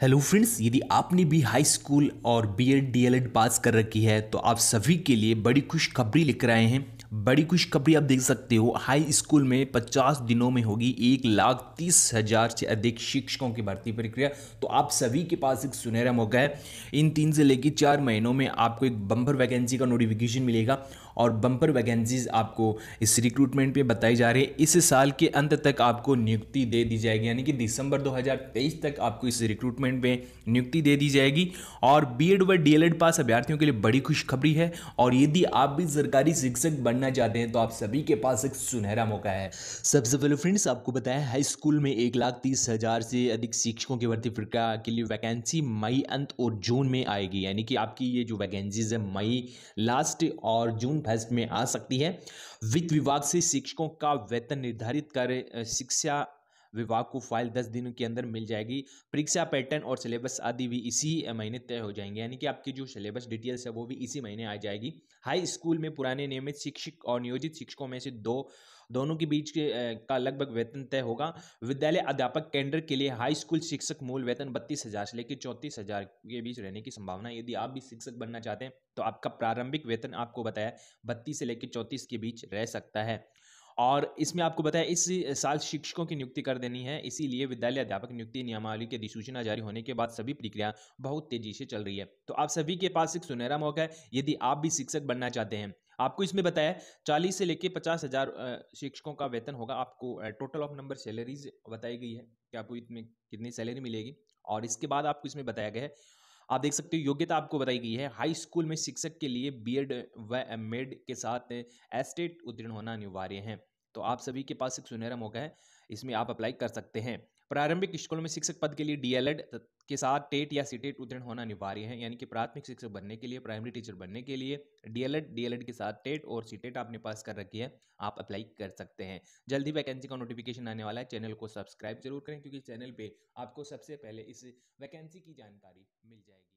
hello friends यदि आपने भी हाई स्कूल और बीएड डीएलएड पास कर रखी है तो आप सभी के लिए बड़ी खुशखबरी लेकर आए हैं बड़ी खुशखबरी आप देख सकते हो हाई स्कूल में 50 दिनों में होगी एक लाख तीस हज़ार से अधिक शिक्षकों की भर्ती प्रक्रिया तो आप सभी के पास एक सुनहरा मौका है इन तीन से लेकर चार महीनों में आपको एक बम्पर वैकेंसी का नोटिफिकेशन मिलेगा और बम्पर वैकेंसीज आपको इस रिक्रूटमेंट पे बताई जा रही है इस साल के अंत तक आपको नियुक्ति दे दी जाएगी यानी कि दिसंबर 2023 तक आपको इस रिक्रूटमेंट पे नियुक्ति दे दी जाएगी और बीएड व डीएलएड पास अभ्यर्थियों के लिए बड़ी खुशखबरी है और यदि आप भी सरकारी शिक्षक बनना बनना चाहते हैं तो आप सभी के पास एक सुनहरा मौका है सबसे पहले फ्रेंड्स आपको बताया हाई स्कूल में एक लाख तीस हज़ार से अधिक शिक्षकों की भर्ती प्रक्रिया के लिए वैकेंसी मई अंत और जून में आएगी यानी कि आपकी ये जो वैकेंसीज है मई लास्ट और जून फर्स्ट में आ सकती है वित्त विभाग से शिक्षकों का वेतन निर्धारित कर शिक्षा विभाग को फाइल दस दिनों के अंदर मिल जाएगी परीक्षा पैटर्न और सिलेबस आदि भी इसी महीने तय हो जाएंगे यानी कि आपकी जो सिलेबस डिटेल्स है वो भी इसी महीने आ जाएगी हाई स्कूल में पुराने नियमित शिक्षक और नियोजित शिक्षकों में से दो दोनों के बीच के, का लगभग वेतन तय होगा विद्यालय अध्यापक केंडर के लिए हाई स्कूल शिक्षक मूल वेतन बत्तीस हज़ार से लेकर चौंतीस हज़ार के बीच रहने की संभावना यदि आप भी शिक्षक बनना चाहते हैं तो आपका प्रारंभिक वेतन आपको बताया बत्तीस से लेकर चौंतीस के बीच रह सकता है और इसमें आपको बताया इस साल शिक्षकों की नियुक्ति कर देनी है इसीलिए विद्यालय अध्यापक नियुक्ति नियमावली की अधिसूचना जारी होने के बाद सभी प्रक्रिया बहुत तेजी से चल रही है तो आप सभी के पास एक सुनहरा मौका है यदि आप भी शिक्षक बनना चाहते हैं आपको इसमें बताया चालीस से लेकर पचास हजार शिक्षकों का वेतन होगा आपको टोटल ऑफ नंबर सैलरीज बताई गई है कि आपको इसमें कितनी सैलरी मिलेगी और इसके बाद आपको इसमें बताया गया है आप देख सकते हो योग्यता आपको बताई गई है हाई स्कूल में शिक्षक के लिए बी एड व एम एड के साथ एस्टेट उत्तीर्ण होना अनिवार्य है तो आप सभी के पास एक सुनहरा मौका है इसमें आप अप्लाई कर सकते हैं प्रारंभिक स्कूलों में शिक्षक पद के लिए डीएलएड के साथ टेट या सीटेट e उत्तीर्ण होना अनिवार्य है यानी कि प्राथमिक शिक्षक बनने के लिए प्राइमरी टीचर बनने के लिए डीएलएड डीएलएड के साथ टेट और सीटेट e आपने पास कर रखी है आप अप्लाई कर सकते हैं जल्दी वैकेंसी का नोटिफिकेशन आने वाला है चैनल को सब्सक्राइब जरूर करें क्योंकि चैनल पर आपको सबसे पहले इस वैकेंसी की जानकारी मिल जाएगी